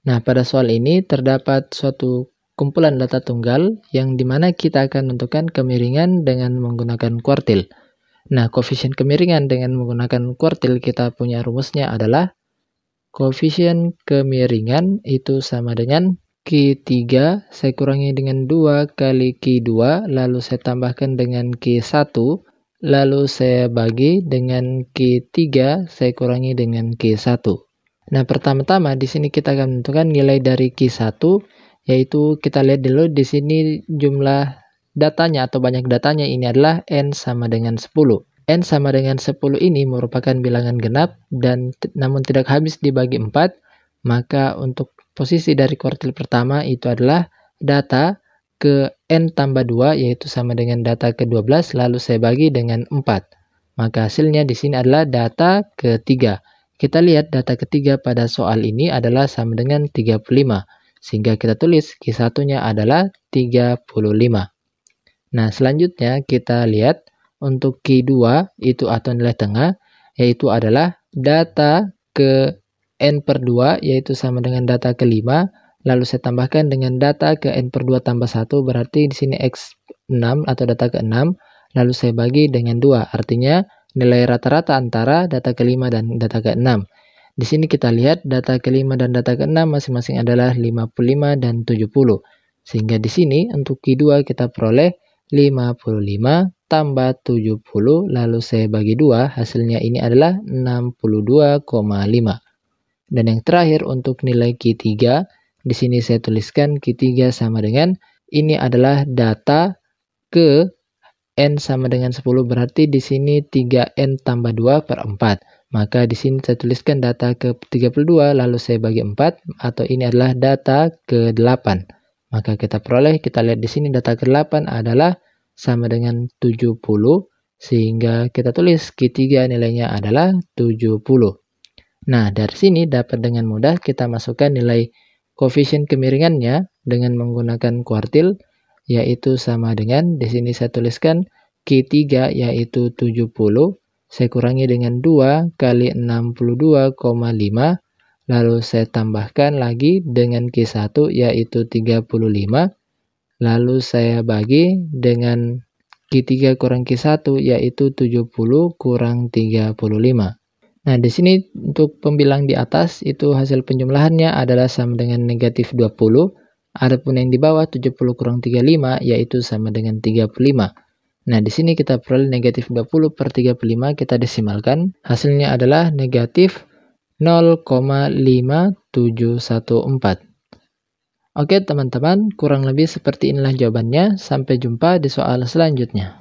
Nah, pada soal ini terdapat suatu kumpulan data tunggal yang dimana kita akan tentukan kemiringan dengan menggunakan kuartil. Nah, koefisien kemiringan dengan menggunakan kuartil kita punya rumusnya adalah koefisien kemiringan itu sama dengan Q3 saya kurangi dengan 2 kali Q2 lalu saya tambahkan dengan Q1 lalu saya bagi dengan Q3 saya kurangi dengan Q1. Nah, pertama-tama di sini kita akan menentukan nilai dari Q1 yaitu kita lihat dulu di sini jumlah datanya atau banyak datanya ini adalah n sama dengan 10. n sama dengan 10 ini merupakan bilangan genap dan namun tidak habis dibagi 4, maka untuk posisi dari kuartil pertama itu adalah data ke n tambah 2 yaitu sama dengan data ke-12 lalu saya bagi dengan 4. Maka hasilnya di sini adalah data ke ketiga kita lihat data ketiga pada soal ini adalah sama dengan 35, sehingga kita tulis Q1-nya adalah 35. Nah, selanjutnya kita lihat untuk Q2 itu atau nilai tengah, yaitu adalah data ke N per 2, yaitu sama dengan data ke 5, lalu saya tambahkan dengan data ke N per 2 tambah 1, berarti di sini X 6 atau data ke 6, lalu saya bagi dengan 2, artinya nilai rata-rata antara data kelima dan data keenam. Di sini kita lihat data kelima dan data keenam masing-masing adalah 55 dan 70. Sehingga di sini untuk Q2 kita peroleh 55 tambah 70 lalu saya bagi 2 hasilnya ini adalah 62,5 dan yang terakhir untuk nilai Q3 di sini saya tuliskan Q3 sama dengan ini adalah data ke N sama dengan 10 berarti di sini 3N tambah 2 per 4. Maka di sini saya tuliskan data ke 32 lalu saya bagi 4 atau ini adalah data ke 8. Maka kita peroleh, kita lihat di sini data ke 8 adalah sama dengan 70 sehingga kita tulis Q3 nilainya adalah 70. Nah dari sini dapat dengan mudah kita masukkan nilai koefisien kemiringannya dengan menggunakan kuartil yaitu sama dengan, di sini saya tuliskan Q3 yaitu 70, saya kurangi dengan 2 kali 62,5, lalu saya tambahkan lagi dengan Q1 yaitu 35, lalu saya bagi dengan Q3 kurang Q1 yaitu 70 kurang 35. Nah, di sini untuk pembilang di atas itu hasil penjumlahannya adalah sama dengan negatif 20. Adapun yang di bawah 70 kurang 35 yaitu sama dengan 35. Nah, di sini kita peroleh negatif 20 per 35 kita desimalkan. Hasilnya adalah negatif 0,5714. Oke teman-teman, kurang lebih seperti inilah jawabannya. Sampai jumpa di soal selanjutnya.